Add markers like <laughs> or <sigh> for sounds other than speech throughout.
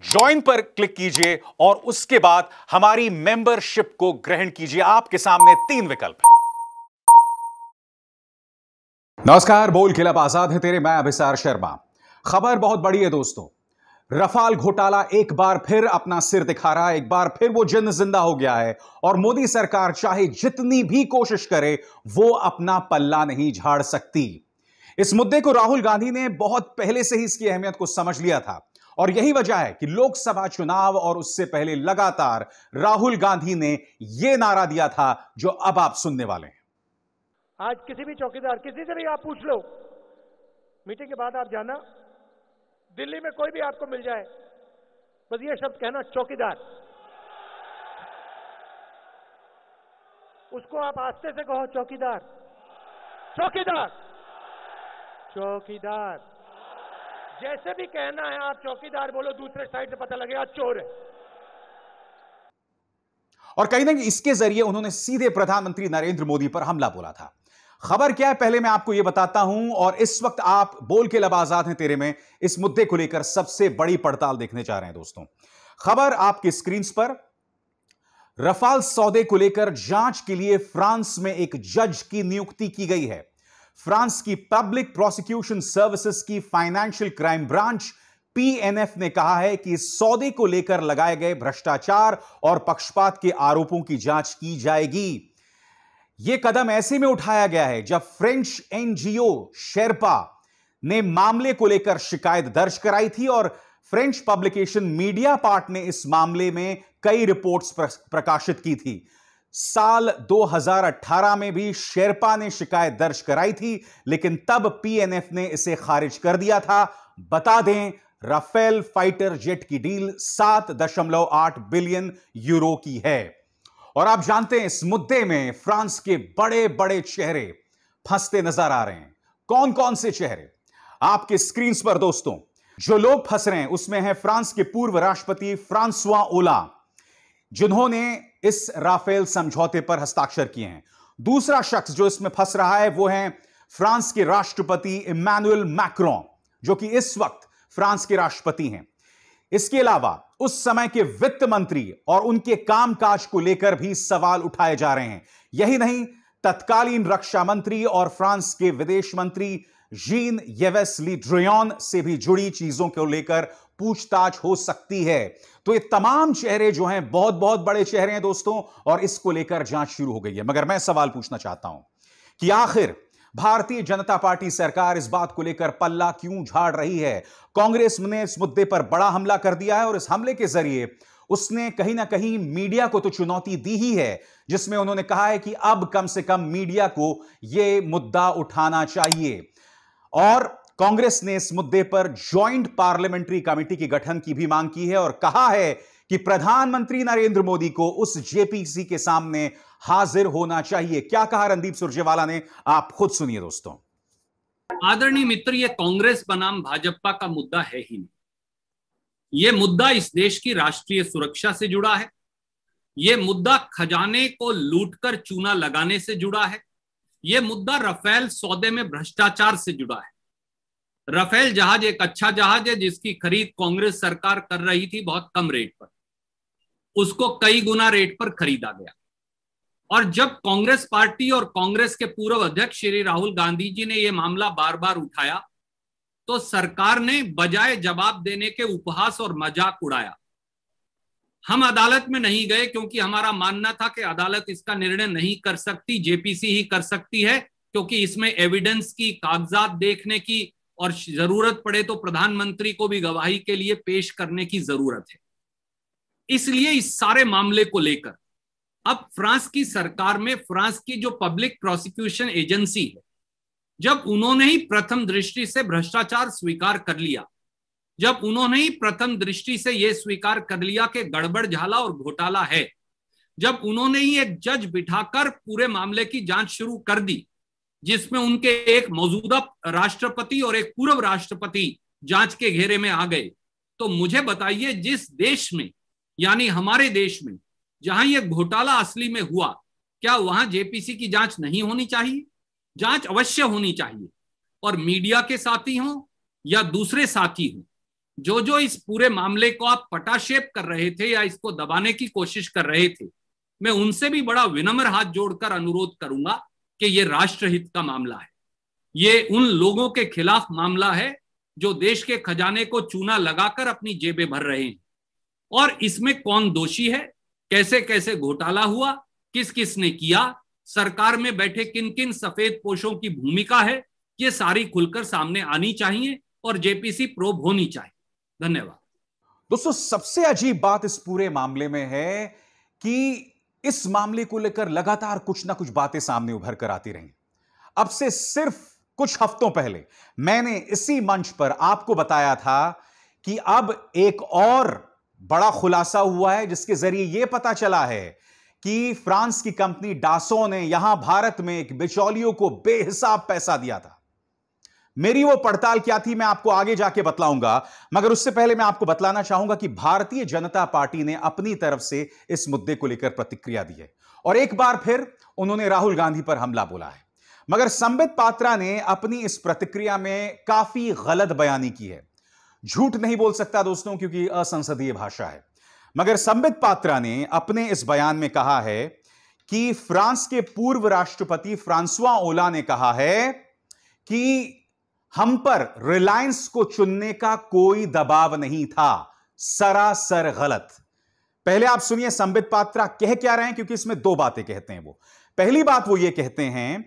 Join पर click कीजिए और उसके बाद हमारी मेंबरशिप को ग्रहण कीजिए आपके सामने तीन विकल्प हैं नमस्कार बोल खिलाफ आजाद है तेरे मैं अभिसार शर्मा खबर बहुत बड़ी है दोस्तों रफाल घोटाला एक बार फिर अपना सिर दिखा रहा है एक बार फिर वो जिंद जिंदा हो गया है और मोदी सरकार चाहे जितनी भी कोशिश करे वो अपना पल्ला नहीं झाड़ सकती इस मुद्दे को राहुल गांधी ने बहुत पहले से ही इसकी अहमियत को समझ लिया था और यही वजह है कि लोकसभा चुनाव और उससे पहले लगातार राहुल गांधी ने यह नारा दिया था जो अब आप सुनने वाले हैं आज किसी भी चौकीदार किसी से भी आप पूछ लो मीटिंग के बाद आप जाना दिल्ली में कोई भी आपको मिल जाए बस ये शब्द कहना चौकीदार उसको आप आस्ते से कहो चौकीदार चौकीदार चौकीदार जैसे भी कहना है आप चौकीदार बोलो दूसरे साइड से पता लगेगा चोर है और कहीं ना कहीं इसके जरिए उन्होंने सीधे प्रधानमंत्री नरेंद्र मोदी पर हमला बोला था खबर क्या है पहले मैं आपको यह बताता हूं और इस वक्त आप बोल के लब आजाद हैं तेरे में इस मुद्दे को लेकर सबसे बड़ी पड़ताल देखने जा रहे हैं दोस्तों खबर आपके स्क्रीन पर रफाल सौदे को लेकर जांच के लिए फ्रांस में एक जज की नियुक्ति की गई है फ्रांस की पब्लिक प्रोसिक्यूशन सर्विसेज की फाइनेंशियल क्राइम ब्रांच पीएनएफ ने कहा है कि इस सौदे को लेकर लगाए गए भ्रष्टाचार और पक्षपात के आरोपों की जांच की जाएगी यह कदम ऐसे में उठाया गया है जब फ्रेंच एनजीओ शेरपा ने मामले को लेकर शिकायत दर्ज कराई थी और फ्रेंच पब्लिकेशन मीडिया पार्ट ने इस मामले में कई रिपोर्ट्स प्रकाशित की थी साल 2018 में भी शेरपा ने शिकायत दर्ज कराई थी लेकिन तब पीएनएफ ने इसे खारिज कर दिया था बता दें राफेल फाइटर जेट की डील 7.8 बिलियन यूरो की है और आप जानते हैं इस मुद्दे में फ्रांस के बड़े बड़े चेहरे फंसते नजर आ रहे हैं कौन कौन से चेहरे आपके स्क्रीन पर दोस्तों जो लोग फंस रहे हैं उसमें है फ्रांस के पूर्व राष्ट्रपति फ्रांसुआ ओला जिन्होंने इस राफेल समझौते पर हस्ताक्षर किए हैं दूसरा शख्स जो इसमें फंस रहा है वो है फ्रांस के राष्ट्रपति इमैनुअल मैक्रो जो कि इस वक्त फ्रांस के राष्ट्रपति हैं इसके अलावा उस समय के वित्त मंत्री और उनके कामकाज को लेकर भी सवाल उठाए जा रहे हैं यही नहीं तत्कालीन रक्षा मंत्री और फ्रांस के विदेश मंत्री जीन येवेस ली से भी जुड़ी चीजों को लेकर पूछताछ हो सकती है तो ये तमाम चेहरे जो हैं बहुत बहुत बड़े चेहरे हैं दोस्तों और इसको लेकर जांच शुरू हो गई है मगर मैं सवाल पूछना चाहता हूं कि आखिर भारतीय जनता पार्टी सरकार इस बात को लेकर पल्ला क्यों झाड़ रही है कांग्रेस ने इस मुद्दे पर बड़ा हमला कर दिया है और इस हमले के जरिए उसने कहीं ना कहीं मीडिया को तो चुनौती दी ही है जिसमें उन्होंने कहा है कि अब कम से कम मीडिया को यह मुद्दा उठाना चाहिए और कांग्रेस ने इस मुद्दे पर ज्वाइंट पार्लियामेंट्री कमेटी के गठन की भी मांग की है और कहा है कि प्रधानमंत्री नरेंद्र मोदी को उस जेपीसी के सामने हाजिर होना चाहिए क्या कहा रणदीप सुरजेवाला ने आप खुद सुनिए दोस्तों आदरणीय मित्र ये कांग्रेस बनाम भाजपा का मुद्दा है ही नहीं ये मुद्दा इस देश की राष्ट्रीय सुरक्षा से जुड़ा है ये मुद्दा खजाने को लूटकर चूना लगाने से जुड़ा है ये मुद्दा रफेल सौदे में भ्रष्टाचार से जुड़ा है राफेल जहाज एक अच्छा जहाज है जिसकी खरीद कांग्रेस सरकार कर रही थी बहुत कम रेट पर उसको कई गुना रेट पर खरीदा गया और जब कांग्रेस पार्टी और कांग्रेस के पूर्व अध्यक्ष श्री राहुल गांधी जी ने यह मामला बार बार उठाया तो सरकार ने बजाय जवाब देने के उपहास और मजाक उड़ाया हम अदालत में नहीं गए क्योंकि हमारा मानना था कि अदालत इसका निर्णय नहीं कर सकती जेपीसी ही कर सकती है क्योंकि इसमें एविडेंस की कागजात देखने की और जरूरत पड़े तो प्रधानमंत्री को भी गवाही के लिए पेश करने की जरूरत है इसलिए इस सारे मामले को लेकर अब फ्रांस की सरकार में फ्रांस की जो पब्लिक प्रोसिक्यूशन एजेंसी है जब उन्होंने ही प्रथम दृष्टि से भ्रष्टाचार स्वीकार कर लिया जब उन्होंने ही प्रथम दृष्टि से यह स्वीकार कर लिया कि गड़बड़ झाला और घोटाला है जब उन्होंने ही एक जज बिठाकर पूरे मामले की जांच शुरू कर दी जिसमें उनके एक मौजूदा राष्ट्रपति और एक पूर्व राष्ट्रपति जांच के घेरे में आ गए तो मुझे बताइए जिस देश में यानी हमारे देश में जहां यह घोटाला असली में हुआ क्या वहां जेपीसी की जांच नहीं होनी चाहिए जांच अवश्य होनी चाहिए और मीडिया के साथी हों या दूसरे साथी हों जो जो इस पूरे मामले को आप पटाशेप कर रहे थे या इसको दबाने की कोशिश कर रहे थे मैं उनसे भी बड़ा विनम्र हाथ जोड़कर अनुरोध करूंगा कि ये राष्ट्रहित का मामला है ये उन लोगों के खिलाफ मामला है जो देश के खजाने को चूना लगाकर अपनी जेबें भर रहे हैं और इसमें कौन दोषी है कैसे कैसे घोटाला हुआ किस किस ने किया सरकार में बैठे किन किन सफेद पोषों की भूमिका है ये सारी खुलकर सामने आनी चाहिए और जेपीसी प्रोब होनी चाहिए धन्यवाद दोस्तों सबसे अजीब बात इस पूरे मामले में है कि इस मामले को लेकर लगातार कुछ ना कुछ बातें सामने उभर कर आती रहीं अब से सिर्फ कुछ हफ्तों पहले मैंने इसी मंच पर आपको बताया था कि अब एक और बड़ा खुलासा हुआ है जिसके जरिए यह पता चला है कि फ्रांस की कंपनी डासो ने यहां भारत में एक बिचौलियों को बेहिसाब पैसा दिया था मेरी वो पड़ताल क्या थी मैं आपको आगे जाके बतलाऊंगा मगर उससे पहले मैं आपको बतलाना चाहूंगा कि भारतीय जनता पार्टी ने अपनी तरफ से इस मुद्दे को लेकर प्रतिक्रिया दी है और एक बार फिर उन्होंने राहुल गांधी पर हमला बोला है मगर संबित पात्रा ने अपनी इस प्रतिक्रिया में काफी गलत बयानी की है झूठ नहीं बोल सकता दोस्तों क्योंकि असंसदीय भाषा है मगर संबित पात्रा ने अपने इस बयान में कहा है कि फ्रांस के पूर्व राष्ट्रपति फ्रांसुआ ओला ने कहा है कि हम पर रिलायंस को चुनने का कोई दबाव नहीं था सरासर गलत पहले आप सुनिए संबित पात्रा कह क्या रहे हैं क्योंकि इसमें दो बातें कहते हैं वो पहली बात वो ये कहते हैं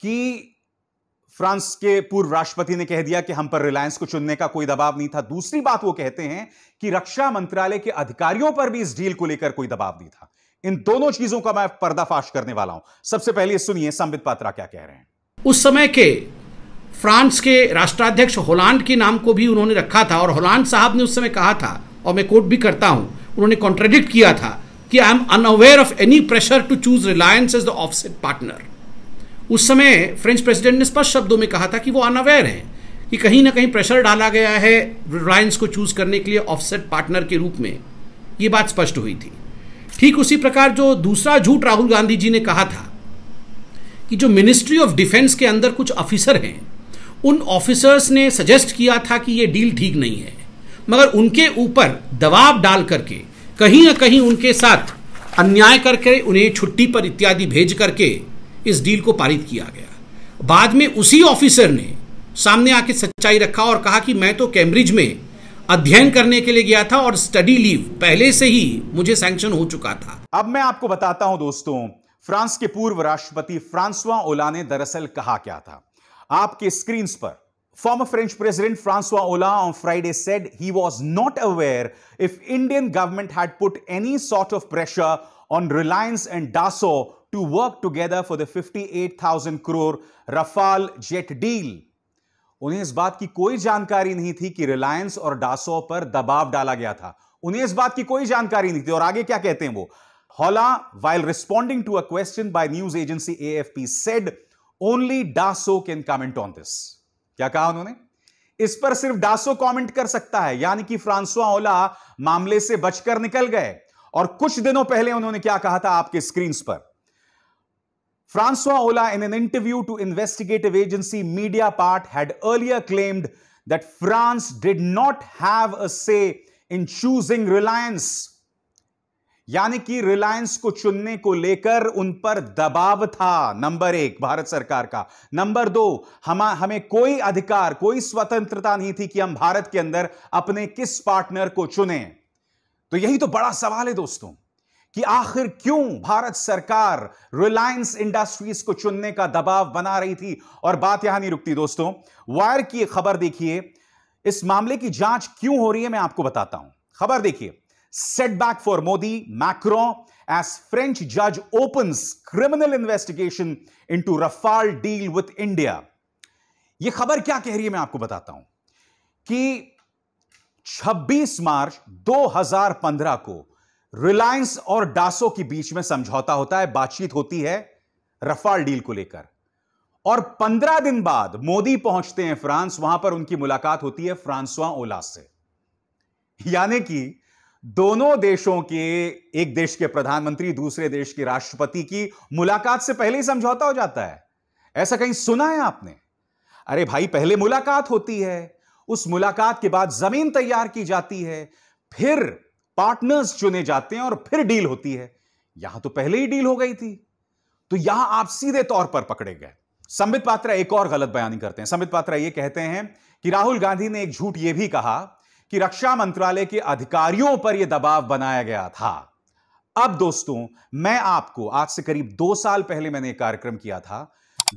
कि फ्रांस के पूर्व राष्ट्रपति ने कह दिया कि हम पर रिलायंस को चुनने का कोई दबाव नहीं था दूसरी बात वो कहते हैं कि रक्षा मंत्रालय के अधिकारियों पर भी इस डील को लेकर कोई दबाव नहीं था इन दोनों चीजों का मैं पर्दाफाश करने वाला हूं सबसे पहले सुनिए संबित पात्रा क्या कह रहे हैं उस समय के फ्रांस के राष्ट्राध्यक्ष होलांड के नाम को भी उन्होंने रखा था और होलांड साहब ने उस समय कहा था और मैं कोट भी करता हूँ उन्होंने कॉन्ट्रेडिक्ट किया था कि I am unaware of any pressure to choose Reliance as the offset partner उस समय फ्रेंच प्रेसिडेंट ने स्पष्ट शब्दों में कहा था कि वो अनअवेयर हैं कि कहीं ना कहीं प्रेशर डाला गया है रिलायंस को चूज करने के लिए ऑफसेट पार्टनर के रूप में ये बात स्पष्ट हुई थी ठीक उसी प्रकार जो दूसरा झूठ राहुल गांधी जी ने कहा था कि जो मिनिस्ट्री ऑफ डिफेंस के अंदर कुछ ऑफिसर हैं उन ऑफिसर्स ने सजेस्ट किया था कि ये डील ठीक नहीं है मगर उनके ऊपर दबाव डाल करके कहीं ना कहीं उनके साथ अन्याय करके उन्हें छुट्टी पर इत्यादि भेज करके इस डील को पारित किया गया बाद में उसी ऑफिसर ने सामने आके सच्चाई रखा और कहा कि मैं तो कैम्ब्रिज में अध्ययन करने के लिए गया था और स्टडी लीव पहले से ही मुझे सैंक्शन हो चुका था अब मैं आपको बताता हूं दोस्तों फ्रांस के पूर्व राष्ट्रपति फ्रांसवा ओला ने दरअसल कहा क्या था आपके स्क्रीन पर फॉर्मर फ्रेंच प्रेसिडेंट फ्रांसवा ओला on Friday said he was not aware if Indian government had put any sort of pressure on Reliance and Dassault to work together for the fifty eight thousand crore Rafale jet deal उन्हें इस बात की कोई जानकारी नहीं थी कि रिलायंस और डासो पर दबाव डाला गया था उन्हें इस बात की कोई जानकारी नहीं थी और आगे क्या कहते हैं वो हॉला while responding to a question by news agency A F P said only Dassault can comment on this क्या कहा उन्होंने इस पर सिर्फ डासो कमेंट कर सकता है यानी कि फ्रांसवा ओला मामले से बचकर निकल गए और कुछ दिनों पहले उन्होंने क्या कहा था आपके स्क्रीन पर फ्रांसवा ओला in an interview to investigative agency Mediapart had earlier claimed that France did not have a say in choosing Reliance यानी कि रिलायंस को चुनने को लेकर उन पर दबाव था नंबर एक भारत सरकार का नंबर दो हम हमें कोई अधिकार कोई स्वतंत्रता नहीं थी कि हम भारत के अंदर अपने किस पार्टनर को चुने तो यही तो बड़ा सवाल है दोस्तों कि आखिर क्यों भारत सरकार रिलायंस इंडस्ट्रीज को चुनने का दबाव बना रही थी और बात यहां नहीं रुकती दोस्तों वायर की खबर देखिए इस मामले की जांच क्यों हो रही है मैं आपको बताता हूं खबर देखिए Setback for Modi, Macron, as French judge opens criminal investigation into Rafale deal with India. ये खबर क्या कह रही है मैं आपको बताता हूं कि 26 मार्च 2015 को रिलायंस और डासो के बीच में समझौता होता है बातचीत होती है रफाल डील को लेकर और 15 दिन बाद मोदी पहुंचते हैं फ्रांस वहां पर उनकी मुलाकात होती है फ्रांसवा ओलास से यानी कि दोनों देशों के एक देश के प्रधानमंत्री दूसरे देश के राष्ट्रपति की मुलाकात से पहले ही समझौता हो जाता है ऐसा कहीं सुना है आपने अरे भाई पहले मुलाकात होती है उस मुलाकात के बाद जमीन तैयार की जाती है फिर पार्टनर्स चुने जाते हैं और फिर डील होती है यहां तो पहले ही डील हो गई थी तो यहां आप सीधे तौर पर पकड़े गए संबित पात्रा एक और गलत बयानी करते हैं संबित पात्रा यह कहते हैं कि राहुल गांधी ने एक झूठ यह भी कहा कि रक्षा मंत्रालय के अधिकारियों पर यह दबाव बनाया गया था अब दोस्तों मैं आपको आज से करीब दो साल पहले मैंने कार्यक्रम किया था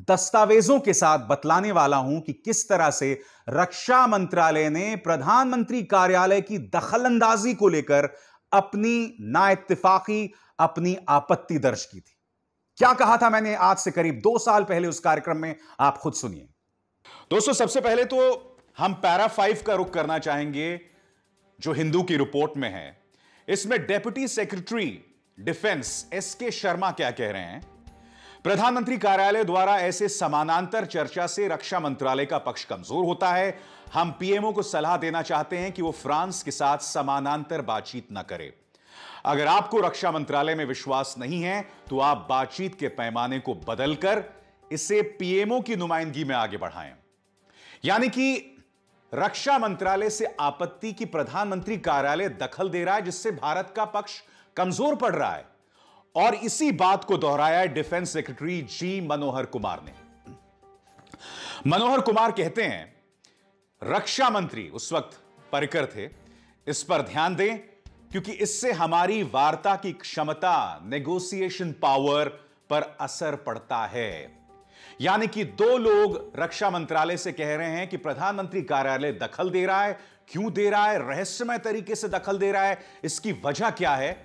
दस्तावेजों के साथ बतलाने वाला हूं कि किस तरह से रक्षा मंत्रालय ने प्रधानमंत्री कार्यालय की दखलंदाजी को लेकर अपनी नाइतफाकी अपनी आपत्ति दर्ज की थी क्या कहा था मैंने आज से करीब दो साल पहले उस कार्यक्रम में आप खुद सुनिए दोस्तों सबसे पहले तो हम पैरा फाइव का रुख करना चाहेंगे जो हिंदू की रिपोर्ट में है इसमें डेप्यूटी सेक्रेटरी डिफेंस एस के शर्मा क्या कह रहे हैं प्रधानमंत्री कार्यालय द्वारा ऐसे समानांतर चर्चा से रक्षा मंत्रालय का पक्ष कमजोर होता है हम पीएमओ को सलाह देना चाहते हैं कि वो फ्रांस के साथ समानांतर बातचीत न करे अगर आपको रक्षा मंत्रालय में विश्वास नहीं है तो आप बातचीत के पैमाने को बदलकर इसे पीएमओ की नुमाइंदगी में आगे बढ़ाएं यानी कि रक्षा मंत्रालय से आपत्ति की प्रधानमंत्री कार्यालय दखल दे रहा है जिससे भारत का पक्ष कमजोर पड़ रहा है और इसी बात को दोहराया है defence secretary G Manohar Kumar ने मनोहर कुमार कहते हैं रक्षा मंत्री उस वक्त परिकर थे इस पर ध्यान दें क्योंकि इससे हमारी वार्ता की क्षमता नेगोशिएशन पावर पर असर पड़ता है यानी कि दो लोग रक्षा मंत्रालय से कह रहे हैं कि प्रधानमंत्री कार्यालय दखल दे रहा है क्यों दे रहा है रहस्यमय तरीके से दखल दे रहा है इसकी वजह क्या है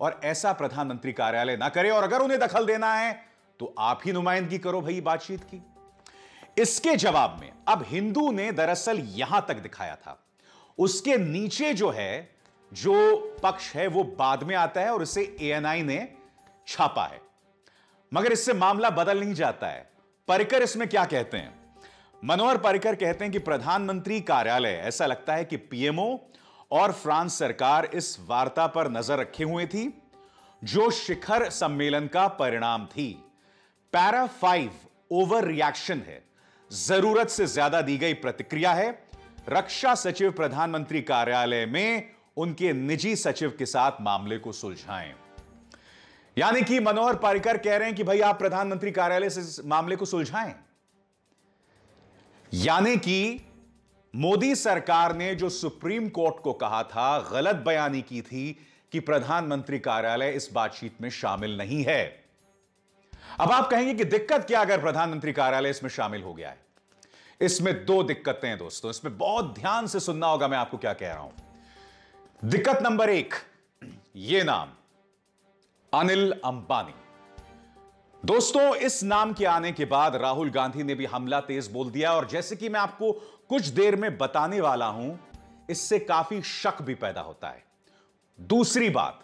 और ऐसा प्रधानमंत्री कार्यालय ना करे और अगर उन्हें दखल देना है तो आप ही नुमाइंदगी करो भाई बातचीत की इसके जवाब में अब हिंदू ने दरअसल यहां तक दिखाया था उसके नीचे जो है जो पक्ष है वो बाद में आता है और इसे एएनआई ने छापा है मगर इससे मामला बदल नहीं जाता है परिकर इसमें क्या कहते हैं मनोहर परिकर कहते हैं कि प्रधानमंत्री कार्यालय ऐसा लगता है कि पीएमओ और फ्रांस सरकार इस वार्ता पर नजर रखे हुए थी जो शिखर सम्मेलन का परिणाम थी पैरा फाइव ओवर रिएक्शन है जरूरत से ज्यादा दी गई प्रतिक्रिया है रक्षा सचिव प्रधानमंत्री कार्यालय में उनके निजी सचिव के साथ मामले को सुलझाएं यानी कि मनोहर पारिकर कह रहे हैं कि भाई आप प्रधानमंत्री कार्यालय से इस मामले को सुलझाएं यानी कि मोदी सरकार ने जो सुप्रीम कोर्ट को कहा था गलत बयानी की थी कि प्रधानमंत्री कार्यालय इस बातचीत में शामिल नहीं है अब आप कहेंगे कि दिक्कत क्या अगर प्रधानमंत्री कार्यालय इसमें शामिल हो गया है इसमें दो दिक्कतें हैं दोस्तों इसमें बहुत ध्यान से सुनना होगा मैं आपको क्या कह रहा हूं दिक्कत नंबर एक ये नाम अनिल अंबानी दोस्तों इस नाम के आने के बाद राहुल गांधी ने भी हमला तेज बोल दिया और जैसे कि मैं आपको कुछ देर में बताने वाला हूं इससे काफी शक भी पैदा होता है दूसरी बात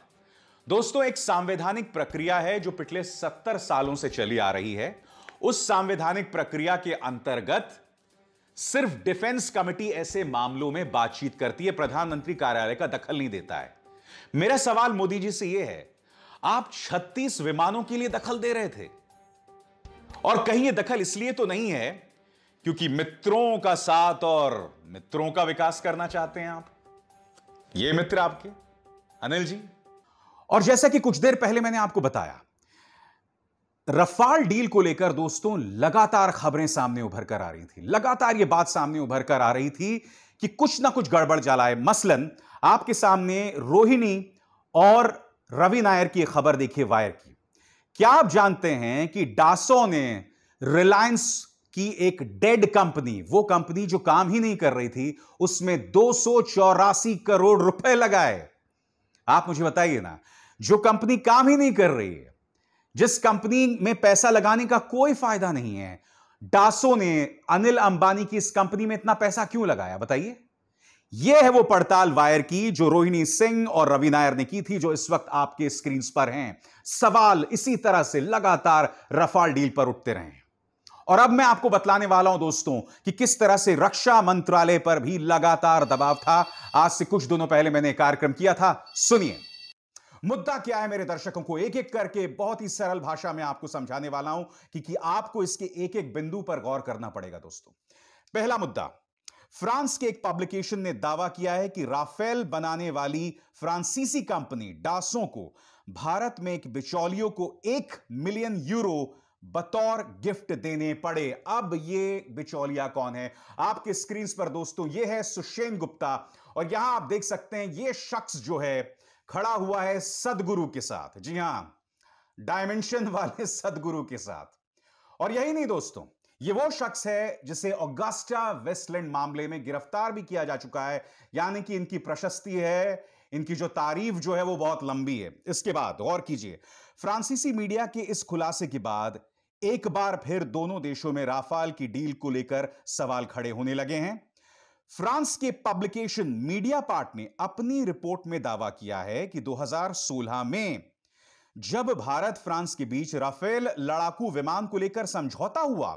दोस्तों एक सांवैधानिक प्रक्रिया है जो पिछले सत्तर सालों से चली आ रही है उस सांवैधानिक प्रक्रिया के अंतर्गत सिर्फ डिफेंस कमेटी ऐसे मामलों में बातचीत करती है प्रधानमंत्री कार्यालय का दखल नहीं देता है मेरा सवाल मोदी जी से यह है आप 36 विमानों के लिए दखल दे रहे थे और कहीं यह दखल इसलिए तो नहीं है क्योंकि मित्रों का साथ और मित्रों का विकास करना चाहते हैं आप ये मित्र आपके अनिल जी और जैसा कि कुछ देर पहले मैंने आपको बताया रफाल डील को लेकर दोस्तों लगातार खबरें सामने उभर कर आ रही थी लगातार यह बात सामने उभर कर आ रही थी कि कुछ ना कुछ गड़बड़ जाला है मसलन आपके सामने रोहिणी और रवि नायर की खबर देखिए वायर की क्या आप जानते हैं कि डासो ने रिलायंस की एक डेड कंपनी वो कंपनी जो काम ही नहीं कर रही थी उसमें दो करोड़ रुपए लगाए आप मुझे बताइए ना जो कंपनी काम ही नहीं कर रही है जिस कंपनी में पैसा लगाने का कोई फायदा नहीं है डासो ने अनिल अंबानी की इस कंपनी में इतना पैसा क्यों लगाया बताइए यह है वो पड़ताल वायर की जो रोहिणी सिंह और रवि नायर ने की थी जो इस वक्त आपके स्क्रीन पर हैं सवाल इसी तरह से लगातार रफाल डील पर उठते रहे और अब मैं आपको बतलाने वाला हूं दोस्तों कि किस तरह से रक्षा मंत्रालय पर भी लगातार दबाव था आज से कुछ दिनों पहले मैंने कार्यक्रम किया था सुनिए मुद्दा क्या है मेरे दर्शकों को एक एक करके बहुत ही सरल भाषा में आपको समझाने वाला हूं कि, कि आपको इसके एक एक बिंदु पर गौर करना पड़ेगा दोस्तों पहला मुद्दा फ्रांस के एक पब्लिकेशन ने दावा किया है कि राफेल बनाने वाली फ्रांसीसी कंपनी डासो को भारत में एक बिचौलियों को एक मिलियन यूरो बतौर गिफ्ट देने पड़े अब ये बिचौलिया कौन है आपके स्क्रीन पर दोस्तों ये है सुशेन गुप्ता और यहां आप देख सकते हैं ये शख्स जो है खड़ा हुआ है सदगुरु के साथ जी हां डायमेंशन वाले <laughs> सदगुरु के साथ और यही नहीं दोस्तों ये वो शख्स है जिसे ऑगस्टा वेस्टलैंड मामले में गिरफ्तार भी किया जा चुका है यानी कि इनकी प्रशस्ति है इनकी जो तारीफ जो है वो बहुत लंबी है इसके बाद गौर कीजिए फ्रांसीसी मीडिया के इस खुलासे के बाद एक बार फिर दोनों देशों में राफाल की डील को लेकर सवाल खड़े होने लगे हैं फ्रांस के पब्लिकेशन मीडिया पार्ट ने अपनी रिपोर्ट में दावा किया है कि 2016 में जब भारत फ्रांस के बीच राफेल लड़ाकू विमान को लेकर समझौता हुआ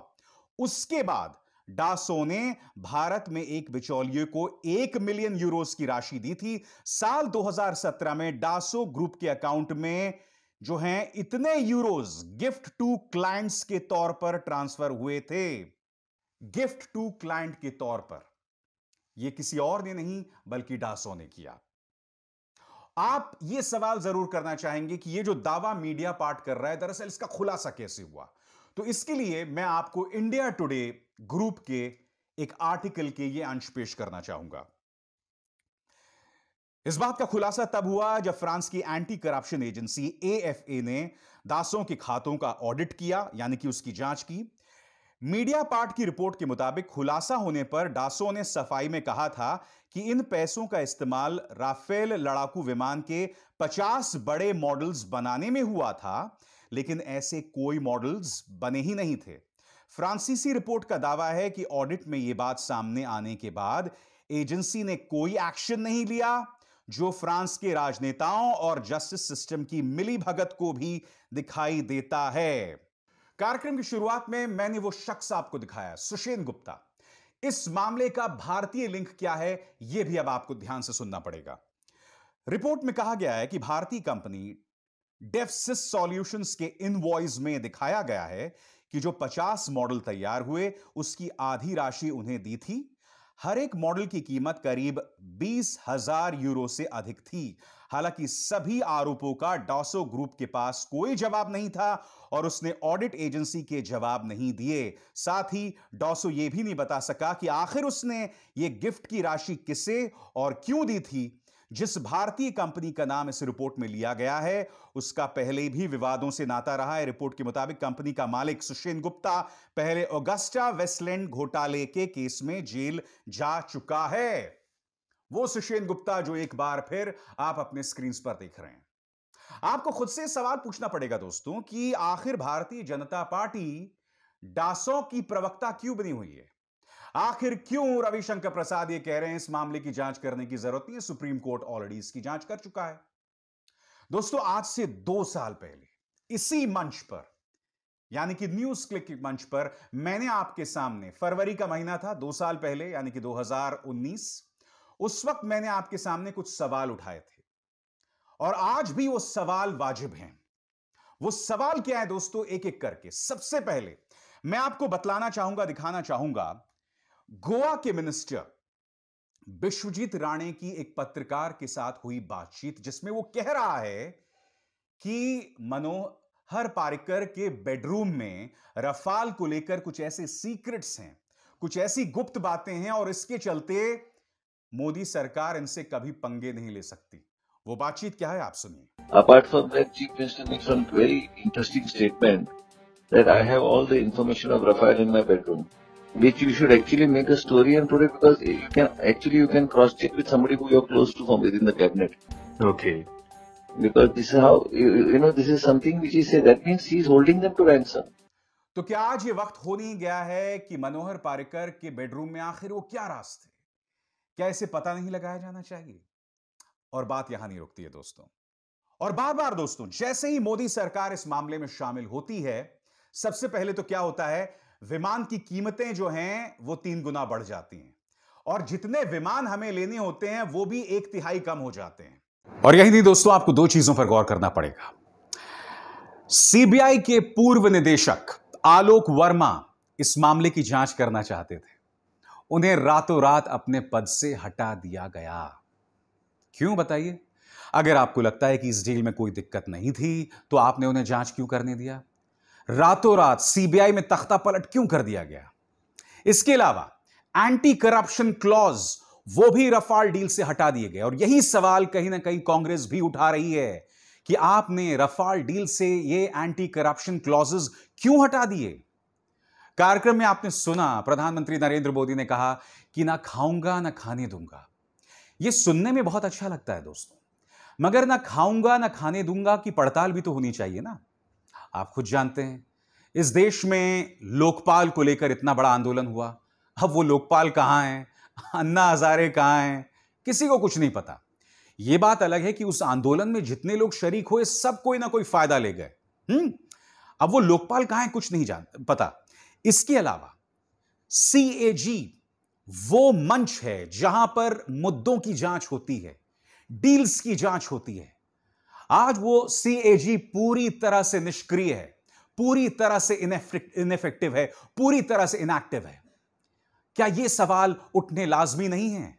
उसके बाद डासो ने भारत में एक बिचौलिए को एक मिलियन यूरोस की राशि दी थी साल 2017 में डासो ग्रुप के अकाउंट में जो हैं इतने यूरोस गिफ्ट टू क्लाइंट्स के तौर पर ट्रांसफर हुए थे गिफ्ट टू क्लाइंट के तौर पर यह किसी और ने नहीं बल्कि डासो ने किया आप यह सवाल जरूर करना चाहेंगे कि यह जो दावा मीडिया पार्ट कर रहा है दरअसल इसका खुलासा कैसे हुआ तो इसके लिए मैं आपको इंडिया टुडे ग्रुप के एक आर्टिकल के ये अंश पेश करना चाहूंगा इस बात का खुलासा तब हुआ जब फ्रांस की एंटी करप्शन एजेंसी एएफए ने दासों के खातों का ऑडिट किया यानी कि उसकी जांच की मीडिया पार्ट की रिपोर्ट के मुताबिक खुलासा होने पर डासो ने सफाई में कहा था कि इन पैसों का इस्तेमाल राफेल लड़ाकू विमान के 50 बड़े मॉडल्स बनाने में हुआ था लेकिन ऐसे कोई मॉडल्स बने ही नहीं थे फ्रांसीसी रिपोर्ट का दावा है कि ऑडिट में यह बात सामने आने के बाद एजेंसी ने कोई एक्शन नहीं लिया जो फ्रांस के राजनेताओं और जस्टिस सिस्टम की मिली भगत को भी दिखाई देता है कार्यक्रम की शुरुआत में मैंने वो शख्स आपको दिखाया सुशेन गुप्ता इस मामले का भारतीय लिंक क्या है यह भी अब आपको ध्यान से सुनना पड़ेगा रिपोर्ट में कहा गया है कि भारतीय कंपनी डेफसिस सॉल्यूशंस के इनवॉइस में दिखाया गया है कि जो 50 मॉडल तैयार हुए उसकी आधी राशि उन्हें दी थी हर एक मॉडल की कीमत करीब बीस हजार यूरो से अधिक थी हालांकि सभी आरोपों का डॉसो ग्रुप के पास कोई जवाब नहीं था और उसने ऑडिट एजेंसी के जवाब नहीं दिए साथ ही डॉसो यह भी नहीं बता सका कि आखिर उसने ये गिफ्ट की राशि किसे और क्यों दी थी जिस भारतीय कंपनी का नाम इस रिपोर्ट में लिया गया है उसका पहले भी विवादों से नाता रहा है रिपोर्ट के मुताबिक कंपनी का मालिक सुशील गुप्ता पहले ओगस्टा वेस्टलैंड घोटाले के केस में जेल जा चुका है वो सुशील गुप्ता जो एक बार फिर आप अपने स्क्रीन पर देख रहे हैं आपको खुद से सवाल पूछना पड़ेगा दोस्तों कि आखिर भारतीय जनता पार्टी डासो की प्रवक्ता क्यों बनी हुई है आखिर क्यों रविशंकर प्रसाद ये कह रहे हैं इस मामले की जांच करने की जरूरत नहीं है सुप्रीम कोर्ट ऑलरेडी इसकी जांच कर चुका है दोस्तों आज से दो साल पहले इसी मंच पर यानी कि न्यूज क्लिक मंच पर मैंने आपके सामने फरवरी का महीना था दो साल पहले यानी कि 2019 उस वक्त मैंने आपके सामने कुछ सवाल उठाए थे और आज भी वो सवाल वाजिब हैं वो सवाल क्या है दोस्तों एक एक करके सबसे पहले मैं आपको बतलाना चाहूंगा दिखाना चाहूंगा गोवा के मिनिस्टर विश्वजीत राणे की एक पत्रकार के साथ हुई बातचीत जिसमें वो कह रहा है कि मनोहर पारिकर के बेडरूम में रफाल को लेकर कुछ ऐसे सीक्रेट्स हैं कुछ ऐसी गुप्त बातें हैं और इसके चलते मोदी सरकार इनसे कभी पंगे नहीं ले सकती वो बातचीत क्या है आप सुनिए apart from that chief minister Nixon very interesting statement that I have all the information of Rafale in my bedroom which you should actually make a story and put it because you can actually you can cross check with somebody who you're close to from within the cabinet. Okay. Because this is how you, you know this is something which he said that means he is holding them to ransom. तो क्या आज ये वक्त हो नहीं गया है कि मनोहर पारिकर के बेडरूम में आखिर वो क्या राज थे क्या इसे पता नहीं लगाया जाना चाहिए और बात यहां नहीं रुकती है दोस्तों और बार बार दोस्तों जैसे ही मोदी सरकार इस मामले में शामिल होती है सबसे पहले तो क्या होता है विमान की कीमतें जो हैं वो तीन गुना बढ़ जाती हैं और जितने विमान हमें लेने होते हैं वो भी एक तिहाई कम हो जाते हैं और यही नहीं दोस्तों आपको दो चीजों पर गौर करना पड़ेगा सीबीआई के पूर्व निदेशक आलोक वर्मा इस मामले की जांच करना चाहते थे उन्हें रातों रात अपने पद से हटा दिया गया क्यों बताइए अगर आपको लगता है कि इस डील में कोई दिक्कत नहीं थी तो आपने उन्हें जांच क्यों करने दिया रातों रात सीबीआई में तख्ता पलट क्यों कर दिया गया इसके अलावा एंटी करप्शन क्लॉज वो भी रफाल डील से हटा दिए गए और यही सवाल कहीं ना कहीं कांग्रेस भी उठा रही है कि आपने रफाल डील से ये एंटी करप्शन क्लॉजेस क्यों हटा दिए कार्यक्रम में आपने सुना प्रधानमंत्री नरेंद्र मोदी ने कहा कि ना खाऊंगा ना खाने दूंगा यह सुनने में बहुत अच्छा लगता है दोस्तों मगर ना खाऊंगा ना खाने दूंगा की पड़ताल भी तो होनी चाहिए ना आप खुद जानते हैं इस देश में लोकपाल को लेकर इतना बड़ा आंदोलन हुआ अब वो लोकपाल कहाँ हैं अन्ना हजारे कहाँ हैं किसी को कुछ नहीं पता ये बात अलग है कि उस आंदोलन में जितने लोग शरीक हुए सब कोई ना कोई फायदा ले गए हम्म अब वो लोकपाल कहाँ है कुछ नहीं जान पता इसके अलावा सी ए जी वो मंच है जहां पर मुद्दों की जांच होती है डील्स की जांच होती है आज वो सी पूरी तरह से निष्क्रिय है पूरी तरह से इनफेक्टिव है पूरी तरह से इनएक्टिव है क्या ये सवाल उठने लाजमी नहीं है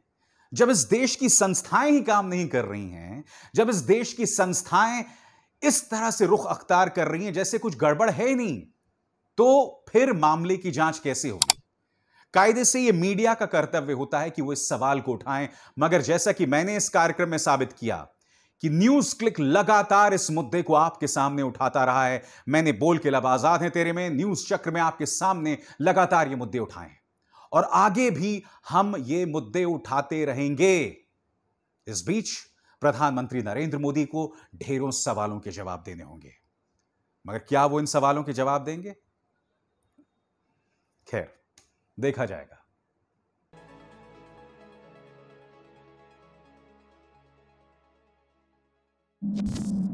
जब इस देश की संस्थाएं ही काम नहीं कर रही हैं जब इस देश की संस्थाएं इस तरह से रुख अख्तार कर रही हैं जैसे कुछ गड़बड़ है ही नहीं तो फिर मामले की जांच कैसे होगी कायदे से यह मीडिया का कर्तव्य होता है कि वह इस सवाल को उठाएं मगर जैसा कि मैंने इस कार्यक्रम में साबित किया कि न्यूज क्लिक लगातार इस मुद्दे को आपके सामने उठाता रहा है मैंने बोल के लब आजाद है तेरे में न्यूज चक्र में आपके सामने लगातार ये मुद्दे उठाए और आगे भी हम ये मुद्दे उठाते रहेंगे इस बीच प्रधानमंत्री नरेंद्र मोदी को ढेरों सवालों के जवाब देने होंगे मगर क्या वो इन सवालों के जवाब देंगे खैर देखा जाएगा you